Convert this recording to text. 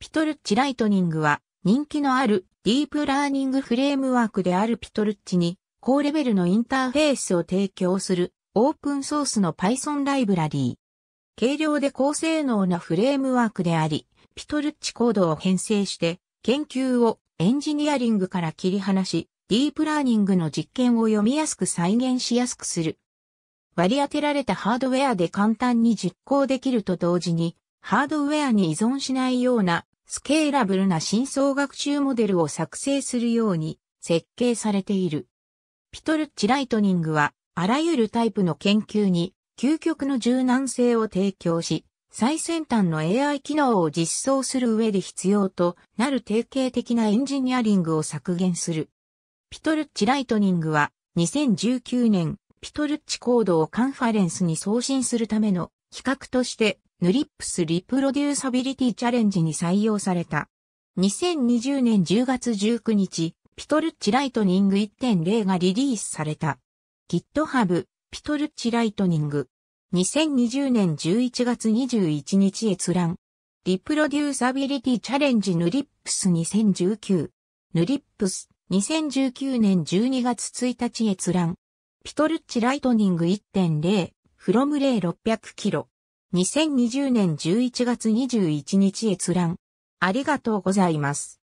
ピトルッチライトニングは人気のあるディープラーニングフレームワークであるピトルッチに高レベルのインターフェースを提供するオープンソースの Python ライブラリー。軽量で高性能なフレームワークであり、ピトルッチコードを編成して研究をエンジニアリングから切り離し、ディープラーニングの実験を読みやすく再現しやすくする。割り当てられたハードウェアで簡単に実行できると同時に、ハードウェアに依存しないようなスケーラブルな深層学習モデルを作成するように設計されている。ピトルッチ・ライトニングは、あらゆるタイプの研究に究極の柔軟性を提供し、最先端の AI 機能を実装する上で必要となる定型的なエンジニアリングを削減する。ピトルッチ・ライトニングは2019年ピトルッチコードをカンファレンスに送信するための企画としてヌリップスリプロデューサビリティチャレンジに採用された。2020年10月19日、ピトルッチライトニング1.0がリリースされた。GitHub、ピトルッチライトニング。2020年11月21日閲覧。リプロデューサビリティチャレンジヌリップス2019。ヌリップス2019年12月1日閲覧。ピトルッチライトニング1.0、フロムレイ600キロ。2020年11月21日閲覧。ありがとうございます。